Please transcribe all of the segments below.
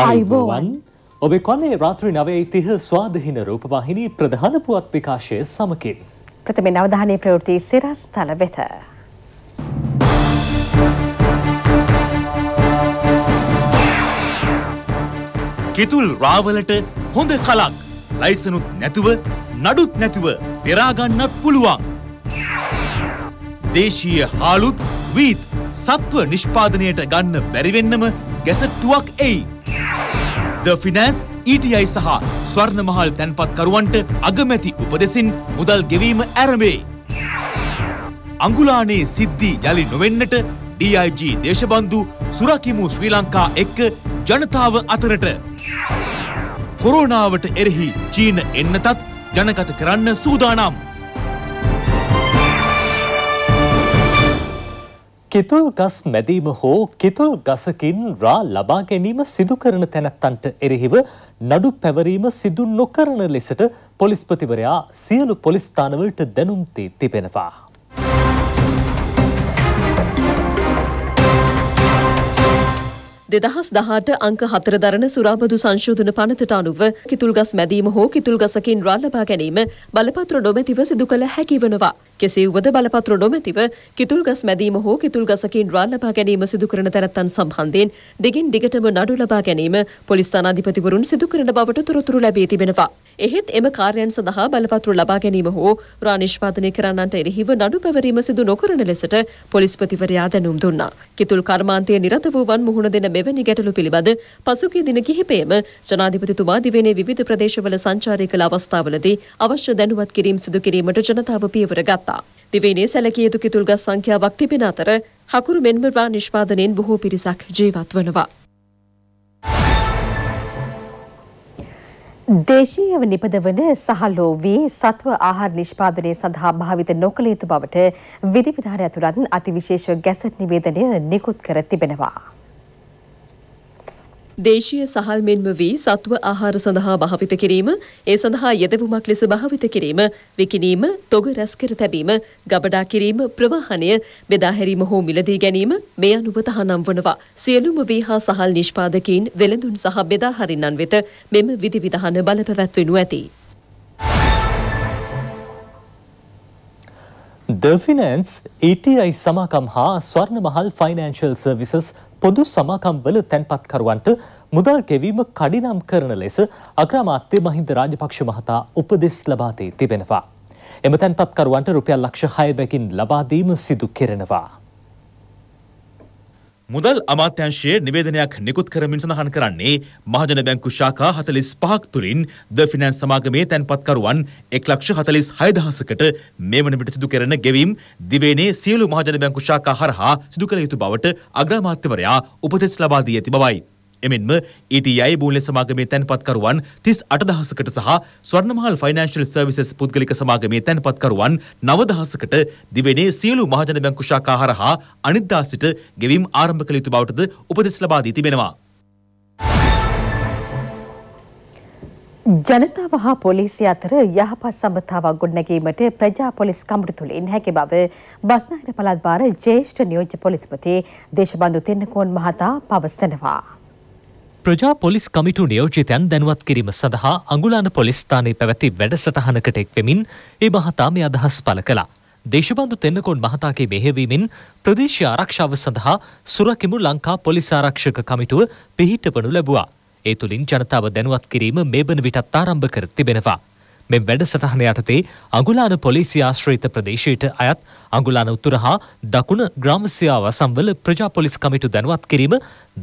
අයිබෝවන් ඔබ කොනේ රාත්‍රී නවේ තිහ ස්වාධහින රූපවාහිනී ප්‍රධාන පුවත් විකාශය සමකින්. ප්‍රථමෙන් අවධානය ප්‍රවෘති සිරස් තල වෙත. කිතුල් රාවලට හොඳ කලක් ලයිසනුත් නැතුව නඩුත් නැතුව පෙරාගන්නත් පුළුවන්. දේශීය හාලුත් වීත් සත්ව නිෂ්පාදනයට ගන්න බැරිවෙන්නම ගැසට්ටුවක් එයි. ද ෆිනෑන්ස් ඊටයි සහ ස්වර්ණමහල් තැන්පත්කරුවන්ට අගමැති උපදෙසින් මුදල් ගෙවීම ඇරඹේ. අංගුලානේ සිද්ධී යළි නොවෙන්නට DIG දේශබන්දු සුරකිමු ශ්‍රී ලංකා එක්ක ජනතාව අතරට. කොරෝනාවට එරෙහි චීන එන්නතත් ජනගත කරන්න සූදානම්. කිතුල් ගස් මැදීම හෝ කිතුල් ගසකින් රා ලබා ගැනීම සිදු කරන තැනැත්තන්ට එරෙහිව නඩු පැවරීම සිදු නොකරන ලෙසට පොලිස්පතිවරයා සියලු පොලිස්ථානවලට දැනුම්ති තිබෙනවා. දෙදහස් දහට අංක හතර දරන සුරාබදු සංශෝධන පනතට අනුව කිතුල්ගස් මැදීම හෝ කිතුල්ගසකින් රන් ලබා ගැනීම බලපත්‍ර නොමැතිව සිදු කළ හැකිවනවා. කෙසේ වුවද බලපත්‍ර නොමැතිව කිතුල්ගස් මැදීම හෝ කිතුල්ගසකින් රන් ලබා ගැනීම සිදු කරන තැනැත්තන් සම්බන්ධයෙන් දිගින් දිගටම නඩු ලබා ගැනීම පොලිස් අනාධිපතිවරුන් සිදු කරන බවට තොරතුරු ලැබී තිබෙනවා. එහෙත් එම කාර්යයන් සඳහා බලපත්‍ර ලබා ගැනීම හෝ පුරා නිෂ්පාදනය කරන්නන්ට එරෙහිව නඩු පැවරීම සිදු නොකරන ලෙසට පොලිස්පතිවරයා දැනුම් දුන්නා. කිතුල් කර්මාන්තයේ නිරත වූවන් මුහුණ දෙන මෙවැනි ගැටලු පිළිබඳ පසුගිය දින කිහිපයේම ජනාධිපතිතුමා දිවයිනේ විවිධ ප්‍රදේශවල සංචාරය කළ අවස්ථාවලදී අවශ්‍ය දැනුවත් කිරීම සිදු කිරීමට ජනතාව පියවර ගත්තා. දිවයිනේ සැලකිය යුතු කිතුල් ගස් සංඛ්‍යාවක් තිබෙන අතර හකුරු මෙන්ම නිෂ්පාදනයෙන් බොහෝ පිරිසක් ජීවත් වනවා. දේශීයව නිපදවන සහලෝ වී සත්ව ආහාර නිෂ්පාදනය සඳහා භාවිත නොකළ යුතු බවට විධිවිධාන ඇතුළත් අතිවිශේෂ ගැසට් නිවේදනය නිකුත් කර තිබෙනවා. දේශීය සහල් මෙන්ම වී සත්ව ආහාර සඳහා භාවිත කිරීම, ඒ සඳහා යෙදවුමක් ලෙස භාවිත කිරීම, විකිණීම, තොග රැස් කර තැබීම, ගබඩා කිරීම, ප්‍රවාහනය, බෙදා හැරීම හෝ මිලදී ගැනීම මේ අනුව තහනම් වනවා. සියලුම වී හා සහල් නිෂ්පාදකීන් වෙළඳුන් සහ බෙදා හරින්නන් වෙත මෙම විධිවිධාන බලපැවැත්වෙනු ඇති. ද ෆිනන්ස් ATI සමාකම් හා ස්වර්ණ මහල් ෆයිනන්ශල් සර්විසස් පොදු සමාකම්වල තැන්පත්කරුවන්ට මුදල් කෙවීම කඩිනම් කරන ලෙස අග්‍රාමාත්‍ය මහින්ද රාජපක්ෂ මහතා උපදෙස් ලබාදී තිබෙනවා. එම තැන්පත්කරුවන්ට රුපියල් ලක්ෂ හය බැකින් ලබාදීම සිදු කෙරෙනවා. මුදල් අමාත්‍යංශයේ නිවේදනයක් නිකුත් කරමින් සඳහන් කරන්නේ මහජන බැංකු ශාඛා 45ක් තුලින් ද ෆිනෑන්ස් සමාගමේ තැන්පත්කරුවන් 146000කට මේ වන විට සිදු කරන ගෙවීම් දිවයිනේ සියලු මහජන බැංකු ශාඛා හරහා සිදු කළ යුතු බවට අග්‍රාමාත්‍යවරයා උපදෙස් ලබා දී ඇති බවයි. එමෙන්ම ETI මූල්‍ය සමාගමේ තැන්පත්කරුවන් 38000කට සහ ස්වර්ණමහල් ෆයිනෑන්ෂල් සර්විසස් පුද්ගලික සමාගමේ තැන්පත්කරුවන් 9000කට දිවෙනේ සියලු මහජන බැංකු ශාඛා හරහා අනිද්දා සිට ගෙවීම් ආරම්භ කළ යුතු බවටද උපදෙස් ලබා දී තිබෙනවා. ජනතාව හා පොලිසිය අතර යහපත් සබතාවක් ගොඩනැගීමට ප්‍රජා පොලිස් කමිටු තුළින් හැකි බව බස්නාහිර පළාත් භාර ජ්‍යෙෂ්ඨ නියෝජ්‍ය පොලිස්පති දේශබන්දු තෙන්නකෝන් මහතා පවසනවා. ප්‍රජා පොලිස් කමිටු නියෝජිතයන් දැනුවත් කිරීම සඳහා අඟුලාන පොලිස්ථානයේ පැවැති වැඩසටහනකට එක්වෙමින් ඒ මහතා මේ අදහස් පළ කළා. දේශබන්දු තෙන්නකොන් මහතාගේ මෙහෙවීමෙන් ප්‍රදේශ ආරක්ෂාව සඳහා සුරකිමු ලංකා පොලිස් ආරක්ෂක කමිටුව පිහිටවනු ලැබුවා. ඒ තුළින් ජනතාව දැනුවත් කිරීම මේ වන විටත් ආරම්භ කර තිබෙනවා. මෙ වැඩසටහන යටතේ අගුලාන පොලිසි ආශ්‍රීත ප්‍රදේශයට අයත් අගුලාන උතුර හා දකුණ ග්‍රාමසියාව සම්වල ප්‍රජාපොලිස් කමිටු දැනුවත් කිරීම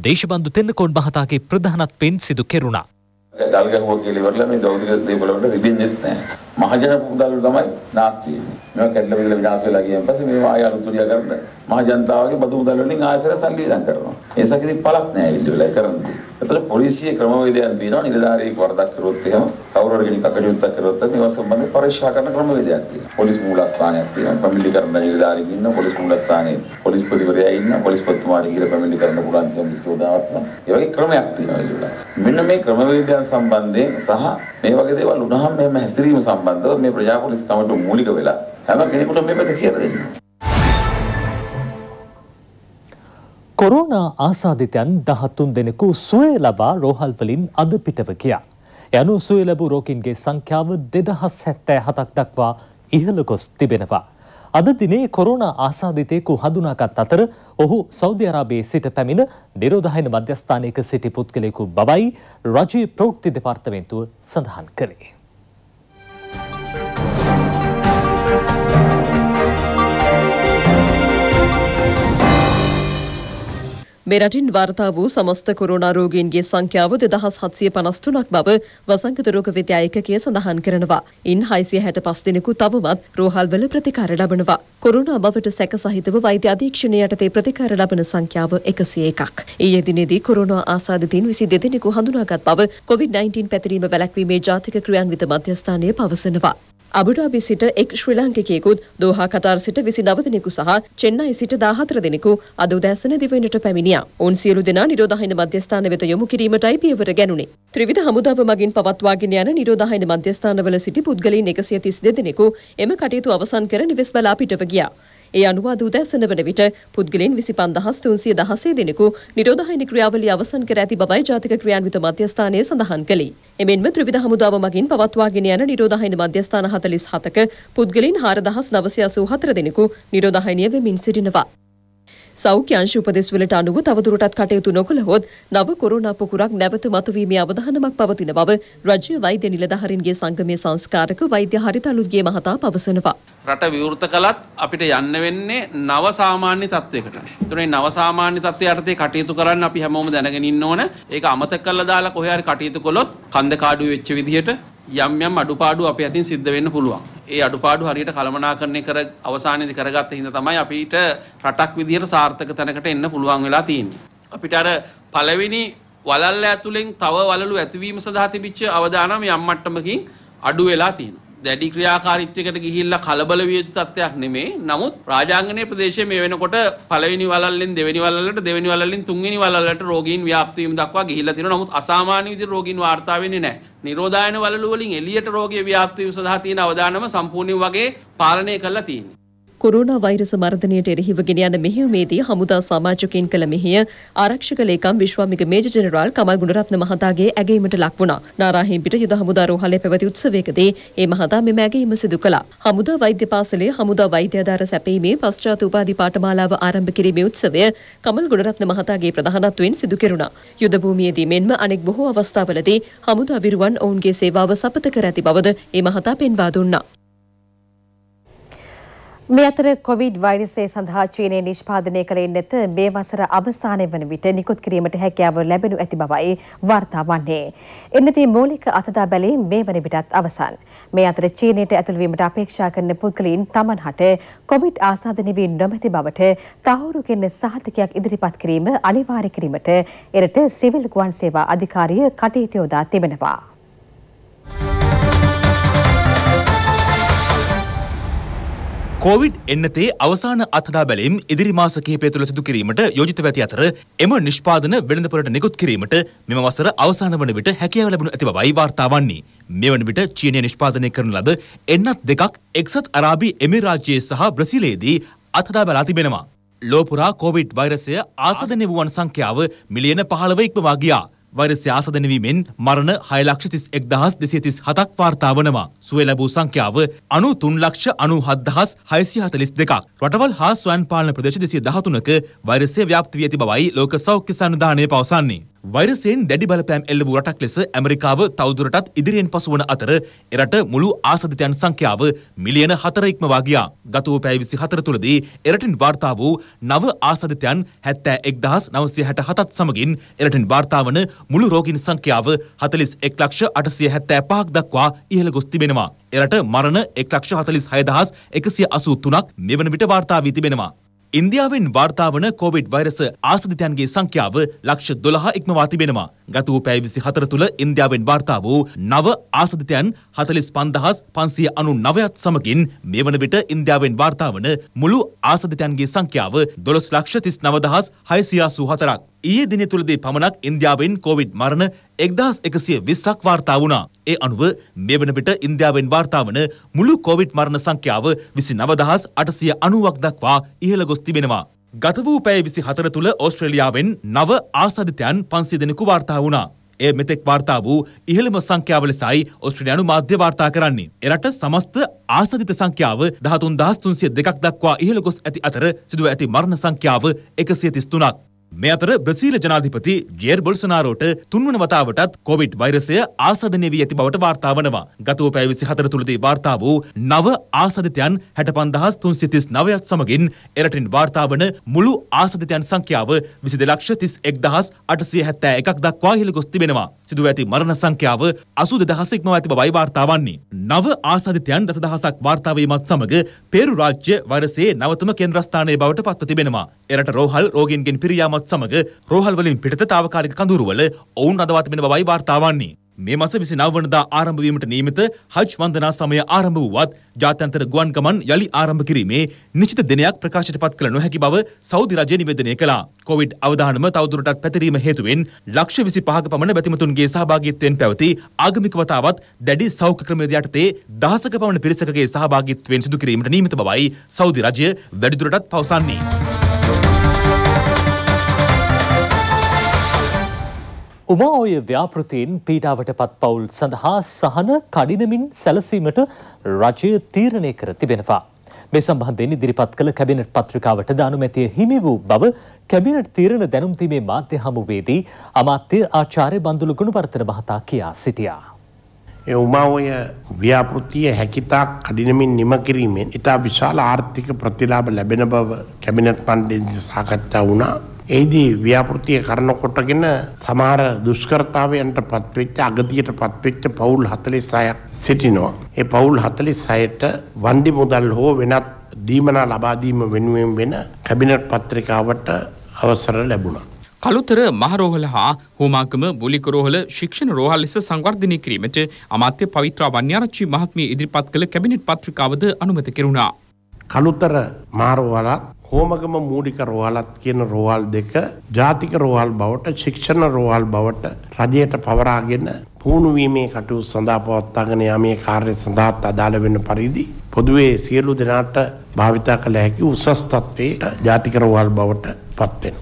දේශබන්දු තෙන්නකොන් බහතාගේ ප්‍රධානත් පෙන් සිදු කෙරුණා. ගල් ගැහුවා කියලා ඉවරලා මේ දෞතික දේවල් වලට රිදෙන්නේත් නැහැ. මහජන මුදල් තමයි නාස්ති වෙන්නේ. මේවා කැඩලා බිඳලා විනාශ වෙලා ගියන් පස්සේ මේවා ආය අලුත් උඩියා කරන්න මහජනතාවගේ බදු මුදල් වලින් ආයසර සංවිධානය කරනවා. ඒ සකෙදි පළක් නැහැ ඉල්ලුවලා කරන්නේ. ඒතර පොලිසිය ක්‍රමවේදයන් තියෙනවා නිලධාරියෙක් වරදක් කරොත් එහෙම කවුරු හරි කෙනෙක් අකටයුත්තක් කරොත් මේවා සම්බන්ධව පරීක්ෂා කරන ක්‍රමවේදයක් තියෙනවා. පොලිස් මූලස්ථානයක් තියෙනවා. පැමිණිලි කරන නිලධාරියෙක් ඉන්නවා. පොලිස් මූලස්ථානයේ පොලිස්පතිවරයා ඉන්නවා. පොලිස්පතිතුමාට ගිහිල්ලා පැමිණිලි කරන්න පුළුවන් කියලා මිස්කෝදාවක් තියෙනවා. ඒ වගේ ක්‍රමයක් තියෙනවා ඉල්ලුවලා. මෙන්න මේ ක්‍රමවේදයන් සම්බන්ධයෙන් සහ මේ වගේ දේවල් වුණාම මෙහෙම හැසිරීම සම්බන්ධව මේ ප්‍රජාපොලිස් කමිටු මූලික වෙලා හැම කෙනෙකුටම මේ පැත්ත කියලා දෙන්න. කොරෝනා ආසාධිතයන් 13 දෙනෙකු සුවය ලබා රෝහල් වලින් අද පිටව ගියා. යනු සුවය ලැබූ රෝගීන්ගේ සංඛ්‍යාව 2077ක් දක්වා ඉහළ ගොස් තිබෙනවා. අද දිනේ කොරෝනා ආසාදිතයෙකු හඳුනාගත් අතර ඔහු සෞදි අරාබියේ සිට පැමිණ නිරෝධායන මධ්‍යස්ථානයක සිටි පුද්ගලයෙකු බවයි රජයේ ප්‍රවෘත්ති දෙපාර්තමේන්තුව සඳහන් කළේ. මේ රටින් වාර්තා වූ සමස්ත කොරෝනා රෝගීන්ගේ සංඛ්‍යාව 2753ක් බව වසංගත රෝග විද්‍යා ඒකකය සඳහන් කරනවා. ඉන් 665 දිනකු තවමත් රෝහල්වල ප්‍රතිකාර ලබනවා. කොරෝනා බවට සැක සහිතව වෛද්‍ය අධීක්ෂණය යටතේ ප්‍රතිකාර ලබන සංඛ්‍යාව 101ක්. ඊයේ දිනේදී කොරෝනා ආසාදිතින් 22 දිනකු හඳුනාගත් බව COVID-19 පැතිරීම වැළැක්වීමේ ජාතික ක්‍රියාන්විත මධ්‍යස්ථානය පවසනවා. අබුඩාබි සිට එක් ශ්‍රී ලංකිකයෙකුත් දෝහා කටාර් සිට විසි නවදනෙකු සහ චෙන්නයි සිට දාහතර දෙනෙකු අද උදැසන දිවයිනට පැමිණියා. ඔවුන් සියලු දෙනා නිරෝධායන මධ්‍යස්ථාන වෙත යොමු කිරීමටයි පියවර ගැනුණේ. ත්‍රිවිධ හමුදාව මගින් පවත්වාගෙන යන නිරෝධායන මධ්‍යස්ථානවල සිටි පුද්ගලයින් 132 දෙනෙකු එම කටයුතු අවසන් කර නිවෙස් බලා පිටව ගියා. ඒ අනුව අද උදැසන වන විට පුද්ගලයන් 25316 දෙනෙකු නිරෝධායන ක්‍රියාවලිය අවසන් කර ඇති බවයි ජාතික ක්‍රියාන්විත මධ්‍යස්ථානය සඳහන් කළේ. එමෙන්ම ත්‍රිවිධ හමුදාව මගින් පවත්වාගෙන යන නිරෝධායන මධ්‍යස්ථාන 47ක පුද්ගලයන් 4984 දෙනෙකු නිරෝධායනය වෙමින් සිටිනවා. සෞඛ්‍ය අංශ උපදෙස්වලට අනුව තවදුරටත් කටයුතු නොකළහොත් නව කොරෝනා පොකුරක් නැවත මතුවීමේ අවධානමක් පවතින බව රජ්‍ය වෛද්‍ය නිලධාරීන්ගේ සංගමේ සංස්කාරක වෛද්‍ය හරිත අලුත්ගේ මහතා පවසනවා. රට විවෘත කළත් අපිට යන්න වෙන්නේ නව සාමාන්‍ය තත්වයකට. ඒතකොට නව සාමාන්‍ය තත්ත්වයේ යටතේ කටයුතු කරන්න අපි හැමෝම දැනගෙන ඉන්න ඕන. ඒක අමතක කරලා දාලා කොහේ හරි කටයුතු කළොත් කන්ද කාඩුවේ වෙච්ච විදිහට යම් යම් අඩුපාඩු අපේ අතින් සිද්ධ වෙන්න පුළුවන්. ඒ අඩුපාඩු හරියට කළමනාකරණය කර අවසානයේදී කරගත්ත හින්දා තමයි අපිට රටක් විදිහට සාර්ථක තැනකට එන්න පුළුවන් වෙලා තියෙන්නේ. අපිට අර පළවෙනි වලල් ඇතුලෙන් තව වලලු ඇතිවීම සඳහා තිබිච්ච අවදානම යම් මට්ටමකින් අඩු වෙලා තියෙනවා. දැඩි ක්‍රියාකාරීත්වයකට ගිහිල්ලා කලබල විය යුතු තත්ත්වයක් නෙමේ. නමුත් රාජාංගනීය ප්‍රදේශයේ මේ වෙනකොට පළවෙනි වළල්ලෙන් දෙවෙනි වළල්ලට දෙවෙනි වළල්ලෙන් තුන්වෙනි වළල්ලට රෝගීන් ව්‍යාප්ති වීම දක්වා ගිහිල්ලා තියෙනවා. නමුත් අසාමාන්‍ය විදිහට රෝගීන් වාර්තා වෙන්නේ නැහැ. නිරෝධායන වළලු වලින් එළියට රෝගී ව්‍යාප්ති වීම සඳහා තියෙන අවදානම සම්පූර්ණයෙන් වගේ පාලනය කරලා තියෙනවා. කොරෝනා වෛරස මර්ධනයට එරෙහිව ගෙන යන මෙහෙයුමේදී හමුදා සමාජකයන් කළ මෙහෙය ආරක්ෂක ලේකම් විශ්වාමික මේජර් ජෙනරාල් කමල් ගුණරත්න මහතාගේ ඇගීමට ලක් වුණා. නාරාහෙම්පිට යුද හමුදා රෝහලේ පැවති උත්සවයකදී ඒ මහතා මෙම ඇගීම සිදු කළා. හමුදා වෛද්‍ය පාසලේ හමුදා වෛද්‍ය ආධාර සැපීමේ පශ්චාත් උපාධි පාඨමාලාව ආරම්භ කිරීමේ උත්සවය කමල් ගුණරත්න මහතාගේ ප්‍රධානත්වයෙන් සිදු කෙරුණා. යුද භූමියේදී මෙන්ම අනෙක් බොහෝ අවස්ථාවලදී හමුදා විරුවන් ඔවුන්ගේ සේවාව සපත කර ඇති බවද ඒ මහතා පෙන්වා දුන්නා. මේ අතර කොවිඩ් වෛරසය සඳහා චීනය නිෂ්පාදනය කළේ නැත මේ වසර අවසානය වන විට නිකුත් කිරීමට හැකියාව ලැබෙනු ඇති බවයි වාර්තා වන්නේ. එන්නති මූලික අතදා බැලී මේ වන විටත් අවසන්. මේ අතර චීනයට ඇතුළවීමට අපේක්ෂා කරන පුද්ගලයින් තමන් හට කොවිඩ් ආසාධන වී නොමැති බවට තහවුරු කෙන්න සහතිකයක් ඉදිරිපත් කිරීම අනිවාර්ය කිරීමට එරට සිවිල් ගුවන් සේවා අධිකාරිය කටයුතු යොදා තිබෙනවා. කොවිඩ් එන්නතේ අවසාන අත්හදා බැලීම් ඉදිරි මාස කිහිපය තුළ සිදු කිරීමට යෝජිතව ඇති අතර එම නිෂ්පාදන වෙළඳපොළට නිකුත් කිරීමට මෙම වසර අවසාන වන විට හැකියාව ලැබුණු ඇති බවයි වාර්තා වන්නේ. මෙවන විට චීනය නිෂ්පාදනය කරන ලද එන්නත් දෙකක් එක්සත් අරාබි එමිරාජ්‍යයේ සහ බ්‍රසිලයේදී අත්හදා බැලා තිබෙනවා. ලෝපුරා කොවිඩ් වෛරසය ආසදනය වුවන් සංඛ්‍යාව මිලියන පහළව ඉක්මවා ගියා. වෛරසය ආසදනවීමෙන් මරණ 6,31,237ක් වාර්තා වනවා. සුවය ලැබූ සංඛ්‍යාව 93,97,642ක්. රටවල් හා ස්වයං පාලන ප්‍රදේශ 213ක වෛරසය ව්‍යාප්ත වී ඇති බවයි ලෝක සෞඛ්‍ය සංවිධානය පවසන්නේ. වෛරසයෙන් දැඩි බලපෑම් එල්ල වූ රටක් ලෙස ඇමරිකාව තවදුරටත් ඉදිරියෙන් පසුවන අතර එරට මුළු ආසදිතයන් සංඛ්‍යාව මිලියන 4 ඉක්මවා ගියා. ගත වූ පැය 24 තුලදී එරටින් වාර්තා වූ නව ආසදිතයන් 71967ත් සමගින් එරටින් වාර්තා වන මුළු රෝගීන් සංඛ්‍යාව 41875ක් දක්වා ඉහළ ගොස් තිබෙනවා. එරට මරණ 146183ක් මෙවන විට වාර්තා වී තිබෙනවා. ඉන්දියාවෙන් වාර්තාාවන කොවිඩ් වෛරස ආසධිතයන්ගේ සංඛ්‍යාව ලක්ෂ දොළහා ඉක්මවා තිබෙනවා. ගත වූ පැය 24 තුළ ඉන්දියාවෙන් වාර්තා වූ නව ආසදිතයන් 45599ත් සමගින් මේ වන විට ඉන්දියාවෙන් වාර්තා වන මුළු ආසදිතයන්ගේ සංඛ්‍යාව 1239684ක්. ඊයේ දින තුළදී පමණක් ඉන්දියාවෙන් කොවිඩ් මරණ 1120ක් වාර්තා වුණා. ඒ අනුව මේ වන විට ඉන්දියාවෙන් වාර්තා වන මුළු කොවිඩ් මරණ සංඛ්‍යාව 29890ක් දක්වා ඉහළ ගොස් තිබෙනවා. ගත වූ පැය විසි හතර තුළ ඔස්ට්‍රේලියාවෙන් නව ආසධිතයන් පන්සි දෙනෙකු වාර්තා වුණා. ඒ මෙතෙක් වාර්තා වූ ඉහළම සංඛ්‍යාව ලෙසයි ඔස්ට්‍රලයානු මාධ්‍ය වාර්තා කරන්නේ. එරට සමස්ත ආසධිත සංඛ්‍යාව දහතුන් දහස්තුන්සිය දෙකක් දක්වා ඉහළ ගොස් ඇති අතර සිදුව ඇති මරණ සංඛ්‍යාව එකසිය තිස්තුනක්. මේ අතර බ්‍රසීල ජනාධිපති ජේර් බොල්සනාරෝට තුන්වන වතාවටත් කොවිඩ් වෛරසය ආසාදනය වී ඇති බවට වාර්තා වනවා. ගත වූ පැය 24 තුලදී වාර්තා වූ නව ආසාදිතයන් 65339ත් සමගින් එරටින් වාර්තා වන මුළු ආසාදිතයන් සංඛ්‍යාව 22,31,871ක් දක්වා ඉහළ ගොස් තිබෙනවා. සිදුව ඇති මරණ සංඛ්‍යාව 82000 ඉක්මවා ඇති බවයි වාර්තා වන්නේ. නව ආසාදිතයන් දසදහසක් වාර්තා වීමත් සමග පේරු රාජ්‍ය වෛරසයේ නවතම කේන්ද්‍රස්ථානය බවට පත්ව තිබෙනවා. එරට රෝහල් රෝගීන්ගෙන් පිරියාමත් අයත් සමග රෝහල්වලින් පිටත තාවකාලික කඳවුරුවල ඔවුන් අදවත් මෙන බවයි වාර්තා වන්නේ. මේ මස 29 වනදා ආරම්භ වීමට නියමිත හජ් වන්දනා සමය ආරම්භ වුවත් ජාත්‍යන්තර ගුවන් ගමන් යලි ආරම්භ කිරීමේ නිශ්චිත දිනයක් ප්‍රකාශයට පත් කළ නොහැකි බව සෞදි රජය නිවේදනය කළා. කොවිඩ් අවදානම තවදුරටත් පැතිරීම හේතුවෙන් ලක්ෂ 25ක පමණ බැතිමතුන්ගේ සහභාගීත්වයෙන් පැවති ආගමික වතාවත් දැඩි සෞඛ්‍ය ක්‍රමවේද යටතේ දහසක පමණ පිරිසකගේ සහභාගීත්වයෙන් සිදු කිරීමට නියමිත බවයි සෞදි රජය වැඩිදුරටත් පවසන්නේ. උමාඔය ව්‍යාපෘතියෙන් පීඩාවට පත් පවුල් සඳහා සහන කඩිනමින් සැලසීමට රජය තීරණය කර තිබෙනවා. මේ සම්බන්ධයෙන් ඉදිරිපත් කළ කැබිනට් පත්‍රිකාවට දානුමැතිය හිමි වූ බව කැබිනට් තීරණ දැනුම්දීමේ මාධ්‍ය හමුවේදී අමාත්‍ය ආචාර්ය බන්දුලු ගුණවර්ධන මහතා කියා සිටියා. උමාවය ව්‍යාපෘතිය හැකිතාක් කඩිනමින් නිම කිරීමෙන් ඉතා විශාල ආර්ථික ප්‍රතිලාභ ලැබෙන බව කැබිනට් පන්ඩෙන්සි සාකච්ඡා වුණා එහිදී ව්‍යාපෘතිය කරනකොටගෙන සමහර දුෂ්කරතාවයන්ට පත්වෙච්ච අගතියට පත්වෙච්ච පවුල් 46ක් සිටිනවා. ඒ පවුල් 46ට වන්දි මුදල් හෝ වෙනත් දීමනා ලබා දීම වෙනුවෙන් වෙන කැබිනට් පත්‍රිකාවට අවසර ලැබුණා. කළුතර මහරෝහල හා හෝමාගම බොලිකරෝහල ශික්ෂණ රෝහල් ලෙස සංවර්ධනය කිරීමට අමාත්‍ය පවිත්‍රා වන්‍යාරච්චි මහත්මිය ඉදිරිපත් කළ කැබිනට් පත්‍රිකාවද අනුමත කෙරුණා. කළුතර මාරෝහලත් හෝමගම මූඩික රෝහලත් කියන රෝහල් දෙක ජාතික රෝහල් බවට ශික්ෂණ රෝහල් බවට රජයට පවරාගෙන පුහුණුවීමේ කටයුතු සඳහා පවත්වාගෙන යාමේ කාර්ය සඳහාත් අදාළ වෙන පරිදි පොදුවේ සියලු දෙනාට භාවිතා කළ හැකි උසස් තත්ත්වයේ ජාතික රෝහල් බවට පත්වෙන.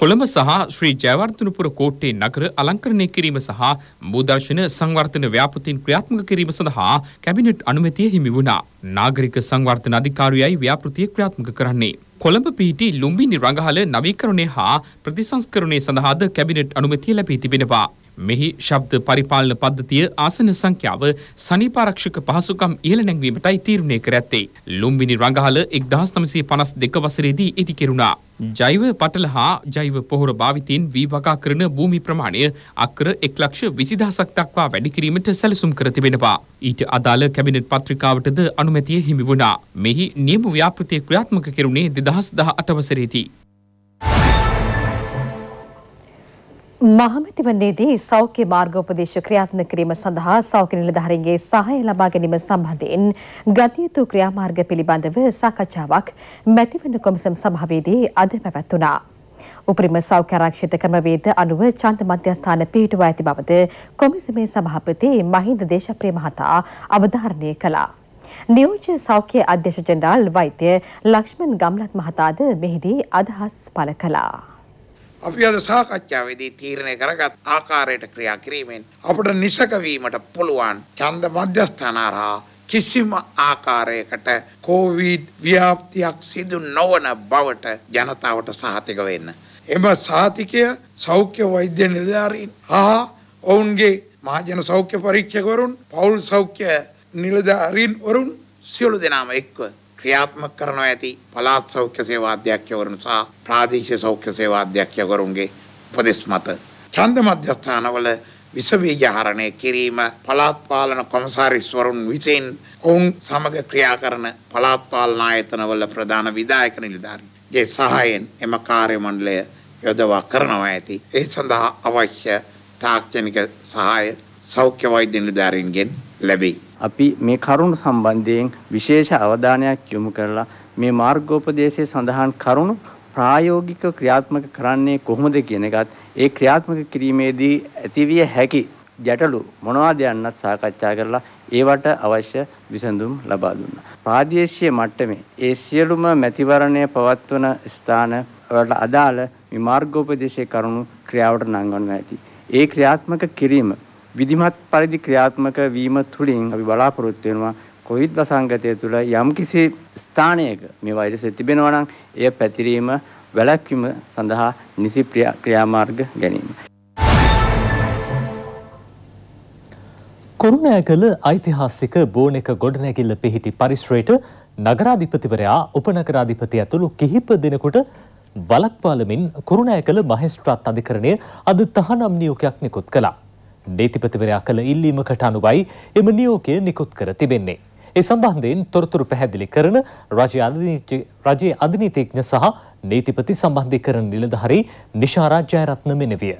කොළඹ සහ ශ්‍රී ජයවර්ධනපුර කෝට්ටේ නගර අලංකරණය කිරීම සහ මූදර්ශන සංවර්ධන ව්‍යාපතින් ක්‍රියාත්මක කිරීම සඳහා කැබිනට් අනුමැතිය හිමි වුණා. නාගරික සංවර්ධන අධිකාරියයි ව්‍යාපෘතිය ක්‍රියාත්මක කරන්නේ. කොළඹ පීටි ලුම්බිනි රඟහල නවීකරණය හා ප්‍රතිසංස්කරණය සඳහාද කැබිනට් අනුමතිය ලැබී තිබෙනවා. මෙහි ශබ්ද පරිපාලන පද්ධතිය ආසන සංඛ්‍යාව සනීපාරක්ෂක පහසුකම් ඉහළ නැංවීමටයි තීරණය කර ඇත්තේ. ලුම්බිනි රඟහල 1952 වසරේදී ඉදි කෙරුණා. ජෛව පටල හා ජෛව පොහොර භාවිතයෙන් වී වගා කරන භූමි ප්‍රමාණය අක්කර 1,20,000ක් දක්වා වැඩි කිරීමට සැලසුම් කර තිබෙනවා. ඊට අදාළ කැබිනට් පත්‍රිකාවටද අනුමැතිය හිමි වුණා. මෙහි නියම ව්‍යාපෘතිය ක්‍රියාත්මක කෙරුණේ 2018 වසරේදී. මහමැතිවන්නේදී සෞඛ්‍ය මාර්ගෝපදේශ ක්‍රියාත්මක කිරීම සඳහා සෞඛ්‍ය නිලධාරීන්ගේ සහාය ලබා ගැනීම සම්බන්ධයෙන් ගත යුතු ක්‍රියාමාර්ග පිළිබඳව සාකච්ඡාවක් මැතිවරණ කොමිසම් සභාවේදී අද පැවැත්වුණා. උපරිම සෞඛ්‍ය ආරක්ෂිත ක්‍රමවේද අනුව ඡන්ද මධ්‍යස්ථාන පිහිටුවා ඇති බවද කොමිසමේ සභාපති මහින්ද දේශප්‍රිය මහතා අවධාරණය කළා. නියෝජ්‍ය සෞඛ්‍ය අධ්‍යක්ෂ ජෙනරාල් වෛද්‍ය ලක්ෂ්මන් ගම්ලත් මහතාද මෙහිදී අදහස් පළ කළා. අපි අද සාකච්ඡාවේදී තීරණය කරගත් ආකාරයට ක්‍රියා කිරීමෙන් අපට නිසක වීමට පුළුවන් ඡන්ද මධ්‍යස්ථානාරා කිසිම ආකාරයකට කොවිඩ් ව්‍යාප්තියක් සිදු නොවන බවට ජනතාවට සහතික වෙන්න. එම සහතිකය සෞඛ්‍ය වෛද්‍ය නිලධාරීන් හා ඔවුන්ගේ මහජන සෞඛ්‍ය පරීක්ෂකවරුන් පවුල් සෞඛ්‍ය නිලධාරීන් වරුන් සියලු දෙනාම එක්ව ක්‍රියාත්මක කරනවා ඇති පළාත් සෞඛ්‍ය සේවා අධ්‍යක්ෂකවරුන් සහ ප්‍රාදේශීය සෞඛ්‍ය සේවා අධ්‍යක්ෂකවරුන්ගේ උපදෙස් මත ඡන්ද මධ්‍යස්ථානවල විස බීජ හරණය කිරීම පළාත් පාලන කොමසාරිස්වරුන් විසින් ඔවුන් සමග ක්‍රියා කරන පළාත් පාලන ආයතනවල ප්‍රධාන විධායක නිලධාරීන්ගේ සහායෙන් එම කාර්ය මණ්ඩලය යොදවා කරනවා ඇති ඒ සඳහා අවශ්‍ය තාක්ෂණික සහාය සෞඛ්‍ය වෛද්‍ය නිලධාරීන්ගෙන් ලැබෙයි. අපි මේ කරුණු සම්බන්ධයෙන් විශේෂ අවධානයක් යොමු කරලා මේ මාර්ගෝපදේශයේ සඳහන් කරුණු ප්‍රායෝගිකව ක්‍රියාත්මක කරන්නේ කොහොමද කියන එකත් ඒ ක්‍රියාත්මක කිරීමේදී ඇතිවිය හැකි ගැටලු මොනවාද යන්නත් සාකච්ඡා කරලා ඒවට අවශ්‍ය විසඳුම් ලබා දුන්නා. ප්‍රාදේශීය මට්ටමේ ඒ සියලුම මැතිවරණය පවත්වන ස්ථාන වලට අදාළ මේ මාර්ගෝපදේශයේ කරුණු ක්‍රියාවට නංවන්න ඇති. ඒ ක්‍රියාත්මක කිරීම විධිමත් පරිදි ක්‍රියාත්මක වීම තුළින් අපි බලාපොරොත්තු වෙනවා කොවිඩ් වසංගතය තුළ යම්කිසි ස්ථානයක මේ වෛරසය තිබෙනවා නම් එය පැතිරීම වැළැක්වීම සඳහා නිසි ක්‍රියාමාර්ග ගැනීම. කුරුණෑගල ඓතිහාසික බෝනෙක ගොඩනැගිල්ල පිහිටි පරිශ්‍රයට නගරාධිපතිවරයා උපනගරාධිපති ඇතුළු කිහිප දෙනෙකුට වලක්වාලමින් කුරුණෑගල මහේස්ත්‍රාත් අධිකරණය අද තහනම් නියෝගයක් නිකුත් කළා. නීතිපතිවරයා කළ ඉල්ලීමකට අනුවයි එම නියෝගය නිකුත් කර තිබෙන්නේ. ඒ සම්බන්ධයෙන් තොරතුරු පැහැදිලි කරන රජයේ අධිනීතිඥ සහ නීතිපති සම්බන්ධීකරණ නිලධාරී නිශාරා ජයරත්න මෙනවිය.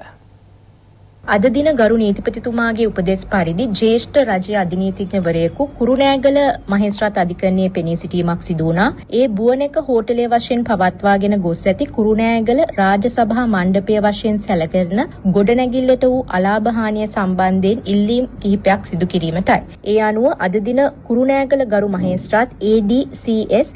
අද දින ගරු නීතිපතිතුමාගේ උපදෙස් පරිදි ජේෂ්ඨ රජය අධිනීතිඥවරයෙකු කුරුණෑගල මහේස්ත්‍රාත් අධිකරණයේ පෙනී සිටීමක් සිදු වුණා. ඒ බුවනෙක හෝටලය වශයෙන් පවත්වාගෙන ගොස් ඇති කුරුණෑගල රාජසභා මණ්ඩපය වශයෙන් සැලකෙන ගොඩනැගිල්ලට වූ අලාභ හානිය සම්බන්ධයෙන් ඉල්ලීම් කිහිපයක් සිදු කිරීමටයි. ඒ අනුව අද දින කුරුණෑගල ගරු මහේස්ත්‍රාත් ADCS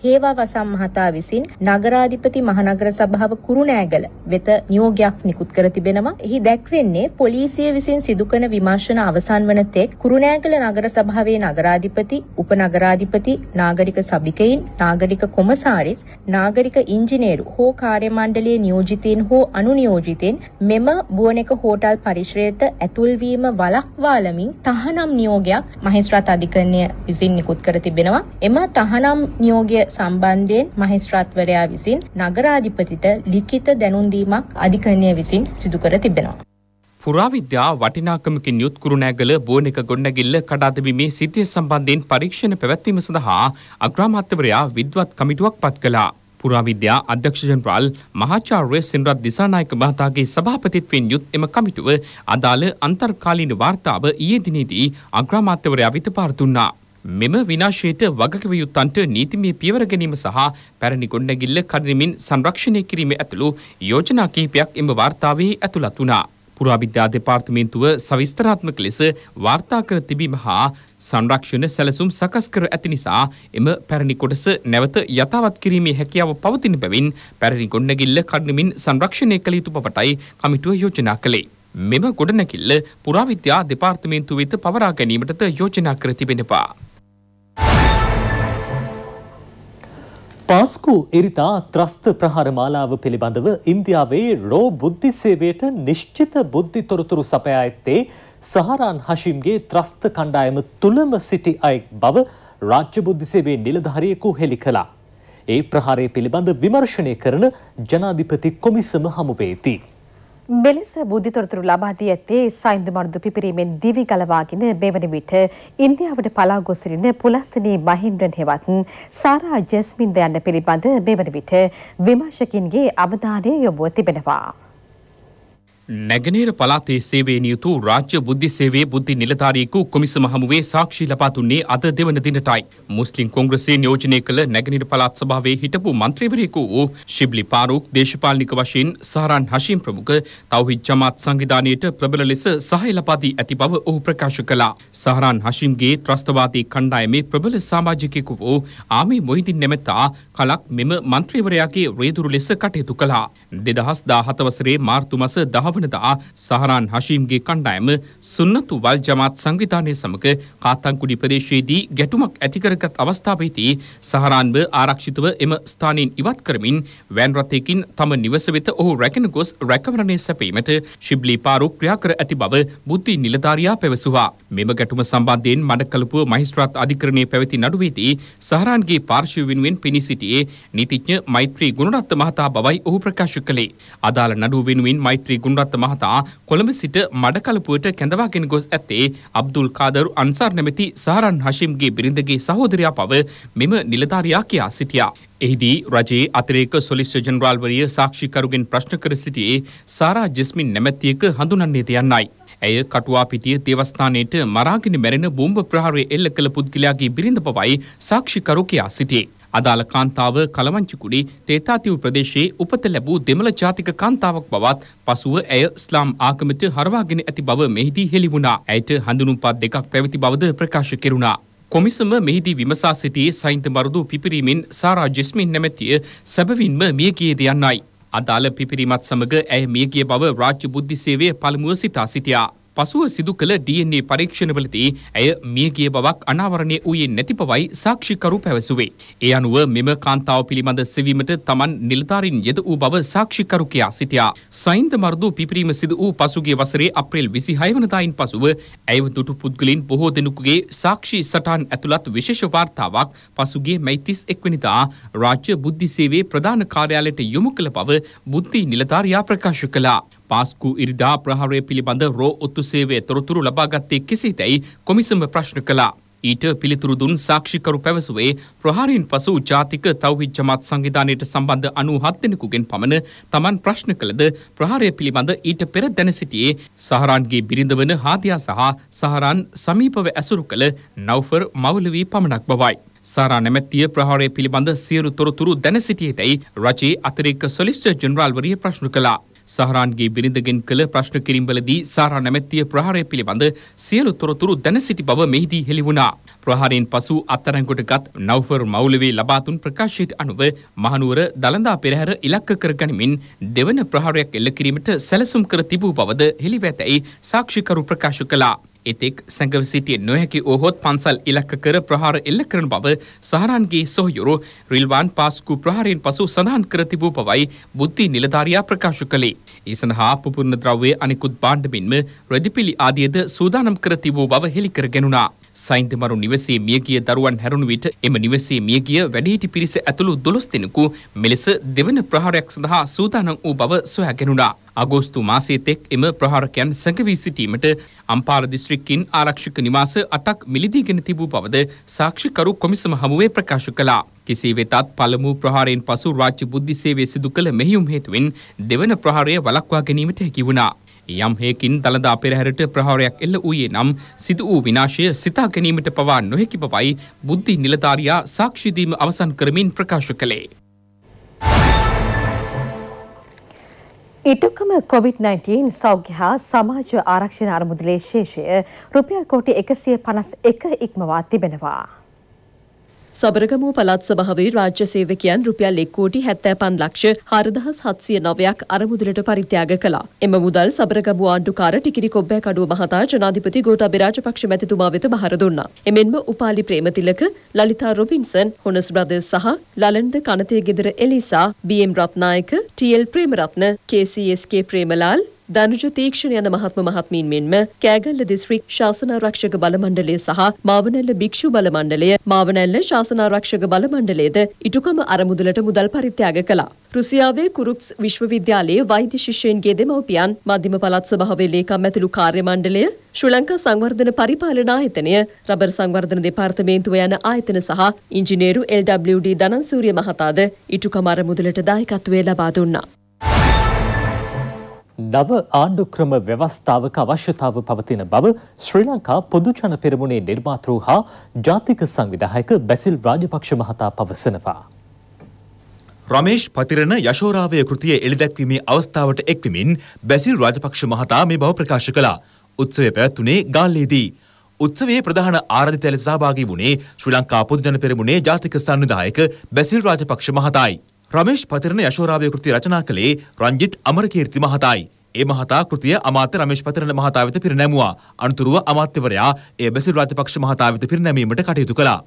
හේවා වසම් මහතා විසින් නගරාධිපති මහනගර සභාව කුරුණෑගල වෙත නියෝගයක් නිකුත් කර තිබෙනවා. එහි දැක්වෙන්නේ පොලිස් පොලිසිය විසින් සිදුකන විමර්ශන අවසන් වන තෙක් කුරුණෑගල නගර සභාවේ නගරාධිපති, උපනගරාධිපති, නාගරික සභිකයින්, නාගරික කොමසාරිස්, නාගරික ඉංජිනේරු හෝ කාර්ය මණ්ඩලයේ නියෝජිතයින් හෝ අනුනියෝජිතයින් මෙම බුවනෙක හෝටල් පරිශ්‍රයට ඇතුල් වීම වළක්වාලමින් තහනම් නියෝගයක් මහේස්ත්‍රාත් අධිකරණය විසින් නිකුත් කර තිබෙනවා. එම තහනම් නියෝගය සම්බන්ධයෙන් මහේස්ත්‍රාත්වරයා විසින් නගරාධිපතිට ලිඛිත දැනුම් දීමක් අධිකරණය විසින් සිදු කර තිබෙනවා. පුරාවිද්‍යා වටිනාකමකින් යුත් කුරුණෑගල බෝනික ගොඩනැගිල්ල කඩාදැබීමේ සිද්ධිය සම්බන්ධයෙන් පරීක්ෂණ පැවැත්වීම සඳහා අග්‍රාමාත්‍යවරයා විද්වත් කමිටුවක් පත් කළා. පුරාවිද්‍යා අධ්‍යක්ෂ ජනරාල් මහාචාර්ය සින්රත් දිසානායක මහතාගේ සභාපතිත්වයෙන් යුත් එම කමිටුව අදාළ අන්තර්කාලීන වාර්තාව ඊයේ දිනේදී අග්‍රාමාත්‍යවරයා වෙත පාර දුන්නා. මෙම විනාශයට වගකිව යුත්තන්ට නීතිමය පියවර ගැනීම සහ පැරණි ගොඩනැගිල්ල කඩනමින් සංරක්ෂණය කිරීම ඇතුළු යෝජනා කිහිපයක් එම වාර්තාවේ ඇතුළත් වුණා. පුරාවිද්‍යා දෙපාර්තමේන්තුව සවිස්තරාත්මක ලෙස වාර්තා කර තිබීම හා සංරක්ෂණ සැලසුම් සකස් කර ඇති නිසා එම පැරණි කොටස නැවත යථාවත් කිරීමේ හැකියාව පවතින බැවින් පැරණි ගොඩනැගිල්ල කඩනමින් සංරක්ෂණය කළ යුතු බවටයි කමිටුව යෝජනා කළේ. මෙම ගොඩනැකිල්ල පුරාවිද්‍යා දෙපාර්තමේන්තුව වෙත පවරා ගැනීමටද යෝජනා කර තිබෙනවා. පාස්කු එරිතා ත්‍රස්ත ප්‍රහාරමාලාව පිළිබඳව ඉන්දියාවේ රෝ බුද්ධි සේවයට නිශ්චිත බුද්ධි තොරතුරු සපයා ඇත්තේ සහරාන් හෂිම්ගේ ත්‍රස්ත කණ්ඩායම තුළම සිටි අයෙක් බව රාජ්‍ය බුද්ධි සේවේ නිලධාරියෙකු හෙළි කළා. ඒ ප්‍රහාරය පිළිබඳ විමර්ශනය කරන ජනාධිපති කොමිසම හමුවේදී. මෙලෙස බුද්ධිතොරතුරු ලබා දී ඇත්තේ සයින්දු මරුදු පිපිරීමෙන් දිවි ගලවාගෙන මෙවන විට ඉන්දියාවට පලා ගොස් සිටින පුලස්සනී මහින්ද්‍රන් හෙවත් සාරා ජස්මින්ද යන පිළිබඳ මෙවන විට විමර්ශකින්ගේ අවධානය යොමුව තිබෙනවා. නැගනේර පලාතේ සේවේ නියුතු රාජ්‍ය බුද්ධි සේවේ බුද්ධි නිලධාරීකු කොමිසම හමුවේ සාක්ෂි ලබා දුන්නේ අද දෙවන දිනටයි. මුස්ලිම් කොංග්‍රසයේ නියෝජනය කළ නැගනේර පළාත් සභාවේ හිටපු മന്ത്രിවරයෙකු වූ ශිබ්ලි පාරූක් දේශපාලනික වශයෙන් සහරන් හෂීම් ප්‍රමුඛ තවහිද් ජමාත් සංවිධානයට ප්‍රබල ලෙස සහාය ලබා දී ඇති බව ඔහු ප්‍රකාශ කළා. සහරන් හෂීම්ගේ ත්‍රස්තවාදී කණ්ඩායමේ ප්‍රබල සමාජිකයෙකු වූ ආමි මොහිදින් නැමැතා කලක් මෙම മന്ത്രിවරයාගේ රේදුරු ලෙස කටයුතු කළා. 2017 වසරේ මාර්තු මස 10 වනදා සහරාන් හශීම්ගේ කණ්ඩායම සුන්නතු වල් ජමාත් සංවිධානය සමග කාතංකුඩි ප්‍රදේශයේදී ගැටුමක් ඇතිකරගත් අවස්ථාවේදී සහරාන්ව ආරක්ෂිතව එම ස්ථානයෙන් ඉවත් කරමින් වෑන් රථයකින් තම නිවස වෙත ඔහු රැගෙන ගොස් රැකවරණය සැපීමට ශිබ්ලි පාරු ක්‍රියා කර ඇති බව බුද්ධි නිලධාරියා පැවසුවා. මෙම ගැටුම සම්බන්ධයෙන් මඩකලපුව මහිස්ත්‍රාත් අධිකරණයේ පැවති නඩුවේදී සහරාන්ගේ පාර්ශව වෙනුවෙන් පෙනී සිටියේ නීතිඥ මෛත්‍රී ගුණරත්න මහතා බවයි ඔහු ප්‍රකාශ කළේ. අදාළ නඩුව වෙනුවෙන් මෛත්‍රී ගුණරත්න සුජාත මහතා කොළඹ සිට මඩකලපුවට කැඳවාගෙන ගොස් ඇත්තේ අබ්දුල් කාදරු අන්සාර් නැමැති සාරන් හෂිම්ගේ බිරිඳගේ සහෝදරයා පව මෙම නිලධාරියා කියා සිටියා. එහිදී රජයේ අතිරේක සොලිස් ජනරාල්වරිය සාක්ෂිකරුගෙන් ප්‍රශ්න කර සිටියේ සාරා ජෙස්මින් නැමැත්තියක හඳුනන්නේද යන්නයි. ඇය කටුවාපිටිය දේවස්ථානයට මරාගෙන මැරෙන බෝම්බ ප්‍රහාරය එල්ල කළ පුද්ගලයාගේ බිරිඳ පවයි සාක්ෂිකරු කියා සිටියේ. අදාළ කාන්තාව කලවංචිකුඩි තේතාතිව් ප්‍රදේශයේ උපත ලැබූ දෙමළ ජාතික කාන්තාවක් බවත් පසුව ඇය ස්ලාම් ආගමට හරවාගෙන ඇති බව මෙහිදී හෙළි වුණා. ඇයට හඳුනුම්පත් දෙකක් පැවති බවද ප්‍රකාශ කෙරුණා. කොමිසම මෙහිදී විමසා සිටියේ සයින්ත මරුදු පිපිරීමෙන් සාරා ජෙස්මින් නැමැතිය සැබවින්ම මියගියේද යන්නයි. අදාළ පිපිරීමත් සමග ඇය මියගිය බව රාජ්‍ය බුද්ධි සේවය පළමුව සිතා සිටියා. පසුව සිදු කළ DNA පරීක්ෂණවලදී ඇය මියගිය බවක් අනාවරණය වූයේ නැති බවයි සාක්ෂිකරු පැවසුවේ. ඒ අනුව මෙම කාන්තාව පිළිබඳ සෙවීමට තමන් නිලධාරින් යෙද වූ බව සාක්ෂිකරු කියා සිටියා. සයින්ද මර්දු පිපිරීම සිදු වූ පසුගිය වසරේ අප්‍රේල් 26 වනදායින් පසුව ඇයව දුටු පුද්ගලින් බොහෝ දෙනෙකුගේ සාක්ෂි සටහන් ඇතුළත් විශේෂ වාර්තාවක් පසුගිය මැයි 31 වෙනිදා රාජ්‍ය බුද්ධි සේවයේ ප්‍රධාන කාර්යාලයට යොමු කළ බව බුද්ධි නිලධාරියා ප්‍රකාශ කළා. පාස්කු ඉරිදා ප්‍රහාරය පිළිබඳ රෝ ඔත්තු සේවය තොරතුරු ලබාගත්තේ කෙසේදැයි කොමිසම ප්‍රශ්න කළා. ඊට පිළිතුරු දුන් සාක්ෂිකරු පැවසුවේ ප්‍රහාරයෙන් පසු ජාතික තවහිත් ජමත් සංවිධානයට සම්බන්ධ අනූ හත් දෙනෙකුගෙන් පමණ තමන් ප්‍රශ්න කළද ප්‍රහාරය පිළිබඳ ඊට පෙර දැන සිටියේ සහරන්ගේ බිරිඳ වන හාදයා සහ සහරන් සමීපව ඇසුරු කළ නව්ෆර් මවුලවී පමණක් බවයි. සාරා නැමැත්තිය ප්‍රහාරය පිළිබඳ සියලු තොරතුරු දැන සිටියේ දැයි රජයේ අතිරික්ක සොලිස්ටර් ජෙනරාල්වරිය ප්‍රශ්න කළා. සහරන්ගේ බිරිඳගෙන් කළ ප්‍රශ්න කිරීම්වලදී සාරා නැමැත්තිය ප්‍රහාරය පිළිබඳ සියලු තොරතුරු දැන සිටි බව මෙහිදී හෙළි වුණා. ප්‍රහාරයෙන් පසු අත්අඩංගුවට ගත් නව්ෆර් මවුලවේ ලබා දුන් ප්‍රකාශයට අනුව මහනුවර දළදා පෙරහැර ඉලක්ක කරගනිමින් දෙවන ප්‍රහාරයක් එල්ල කිරීමට සැලසුම් කර තිබූ බවද හෙළිවැතැයි සාක්ෂිකරු ප්‍රකාශ කළා. එතෙක් සැඟව සිටිය නොහැකි ඕහොත් පන්සල් ඉලක්ක කර ප්‍රහාර එල්ල කරන බව සහරන්ගේ සොහයුරු රිල්වාන් පාස්කු ප්‍රහාරයෙන් පසු සඳහන් කර තිබූ බවයි බුද්ධි නිලධාරියා ප්‍රකාශ කළේ. ඒ සඳහා පුපුරණ ද්‍රව්‍ය අනිකුත් බාණ්ඩ මෙන්ම රෙදිපිලි ආදියද සූදානම් කර තිබූ බව හෙළි කර ගැනුණා. සයින්තමරු නිවසේ මියගිය දරුවන් හැරුණු විට එම නිවසේ මියගිය වැඩිහිටි පිරිස ඇතුළු 12 දෙනෙකු මෙලෙස දෙවන ප්‍රහාරයක් සඳහා සූදානම් වූ බව සොයාගෙනුණා. අගෝස්තු මාසයේ තෙක් එම ප්‍රහාරකයන් සැඟවී සිටීමට අම්පාර දිස්ත්‍රික්කින් ආරක්ෂක නිවාස 8ක් මිලදීගෙන තිබූ බවද සාක්ෂිකරු කොමිසම හමුවේ ප්‍රකාශ කළා. කෙසේ වෙතත් පළමු ප්‍රහාරයෙන් පසු රාජ්‍ය බුද්ධි සේවය සිදු කළ මෙහියුම් හේතුවෙන් දෙවන ප්‍රහාරය වළක්වා ගැනීමට හැකි වුණා. යම් හේකින් දළදා පෙරහැරට ප්‍රහාරයක් එල්ල වූයේ නම් සිදු වූ විනාශය සිතා ගැනීමට පවා නොහැකි බවයි බුද්ධි නිලධාරියා සාක්ෂි දීම අවසන් කරමින් ප්‍රකාශ කළේ. ඉටුකම COොVID-19 සෞඛ්‍ය හා සමාජ ආරක්ෂණ අරමුදලේ ශේෂය රුපියල් කෝටි එකසිය පනස් එක ඉක්මවා තිබෙනවා. සබරගමූ පළත් සභාවේ රාජ්‍ය සේවකයන් රුපියල් 1 කෝටි 75 ලක්ෂ 4909ක් අරමුදලට පරිත්‍යාග කළා. එම මුදල් සබරගමු ආණ්ඩුකාර ටිකිරි කොබ්බෑ කඩුව මහතා ජනාධිපති ගෝඨාභය රාජපක්ෂ මැතිතුමා වෙත බහර දුන්නා. එමෙන්ම උපාලි ප්‍රේමතිලක, ලලිතා රොබින්සන්, හොනස් බ්‍රදර්ස් සහ ලලන්ද කනතේ ගෙදර එලිසා, බී.එම්. රත්නායක, ටී.එල්. ප්‍රේමරත්න, කේ.සී.එස්.කේ. ප්‍රේමලාල් දනුජ තීක්ෂණ යන මහත්ම මහත්මීන් මෙන්ම කෑගල්ල දිස්ත්‍රික් ශාසනාරක්ෂක බලමණ්ඩලය සහ මාවනැල්ල භික්ෂු බලමණ්ඩලය මාවනැල්ල ශාසනාරක්ෂක බලමණ්ඩලයද ඉටුකම අරමුදලට මුදල් පරිත්‍යාග කළා. රුසියාවේ කුරුක්ස් විශ්වවිද්‍යාලයේ වෛද්‍ය ශිෂ්‍යයන්ගේ දෙමව්පියන් මධ්‍යම පළාත් සභාවේ ලේකම් ඇතුළු කාර්ය මණ්ඩලය ශ්‍රී ලංකා සංවර්ධන පරිපාලන ආයතනය රබර් සංවර්ධන දෙපාර්තමේන්තුව යන ආයතන සහ ඉංජිනේරු එල්.ඩබ්ලිව්.ඩී. දනන්සූරිය මහතාද ඉටුකම අරමුදලට දායකත්වය ලබා දුන්නා. නව ආණ්ඩු ක්‍රම ව්‍යවස්ථාවක අවශ්‍යතාව පවතින බව ශ්‍රී ලංකා පොදුජන පෙරමුණේ නිර්මාතෘ හා ජාතික සංවිධායක බැසිල් රාජපක්ෂ මහතා පවසනවා. රමේෂ් පතිරණ යශෝරාවය කෘතිය එළිදැක්වීමේ අවස්ථාවට එක්වමින් බැසිල් රාජපක්ෂ මහතා මේ බව ප්‍රකාශ කළා. උත්සවය පැවැත්වුණේ ගාල්ලේදී. උත්සවේ ප්‍රධාන ආරධිතයල සහභාගී වුණේ ශ්‍රී ලංකා පොදුජන පෙරමුණේ ජාතික සංවිධායක බැසිල් රාජපක්ෂ මහතායි. රමේෂ් පතිරණ යශෝරාභය කෘතිය රචනා කළේ රංජිත් අමරකීර්ති මහතායි. ඒ මහතා කෘතිය අමාත්‍ය රමේෂ් පතිරණ මහතා වෙත පිරිනැමුවා. අනතුරුව අමාත්‍යවරයා ඒ බැසිල් රාජපක්ෂ මහතා වෙත පිරිනැමීමට කටයුතු කළා.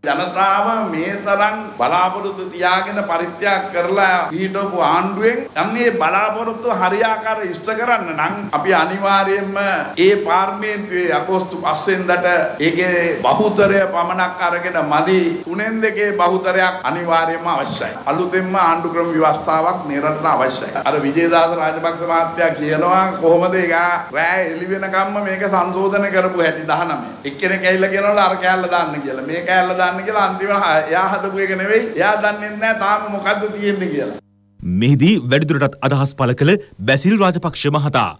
ජනතාව මේ තරම් බලාපොරොත්තු තියාගෙන පරිත්‍යාග කරලා පිටවපු ආණ්ඩුවෙන් අන්නේ බලාපොරොත්තු හරියාකාර ඉෂ්ට කරන්න නම් අපි අනිවාර්යයෙන්ම ඒ පාර්ලිමේන්තුවේ අගෝස්තු 5 වෙනිදාට ඒකේ බහුතරය පමණක් අරගෙන මදි තුනෙන් දෙකේ බහුතරයක් අනිවාර්යයෙන්ම අවශ්‍යයි. අලුතෙන්ම ආණ්ඩු ක්‍රම ව්‍යවස්ථාවක් නිරන්තර අවශ්‍යයි. අර විජේදාස රාජපක්ෂ මහත්තයා කියනවා කොහොමද ඒක රෑ එළි වෙනකම්ම මේක සංශෝධන කරපු හැටි 19. එක්කෙනෙක් ඇවිල්ලා කියනවා අර කෑල්ල දාන්න කියලා. මේ කෑල්ල දාන්න දාන්න කියලා අන්තිමට එයා හදපු එක නෙවෙයි. එයා දන්නේ නැහැ තාම මොකද්ද තියෙන්නේ කියලා. මෙහිදී වැඩිදුරටත් අදහස් පළ කළ බැසිල් රාජපක්ෂ මහතා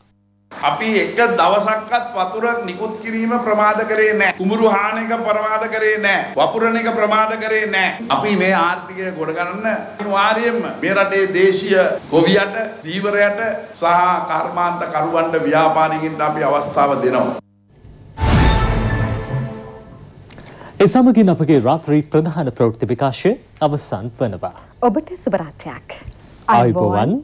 අපි එක දවසක්වත් වතුර නිකුත් කිරීම ප්‍රමාද කරේ නැහැ. කුඹුරු හාන එක ප්‍රමාද කරේ නැහැ. වපුරන එක ප්‍රමාද කරේ නැහැ. අපි මේ ආර්ථිකය ගොඩ ගන්න අනිවාර්යයෙන්ම මේ රටේ දේශීය ගොවියට, දීවරයට සහ කර්මාන්ත කරුවන්ට ව්‍යාපාරිකින්ට අපි අවස්ථාව දෙනවා. ඒ සමගින් අපගේ රාත්‍රී ප්‍රධාන ප්‍රවෘත්ති විකාශය අවසන් වනවා. ඔබට සුබරාත්‍රයක්. ආයුබෝවන්.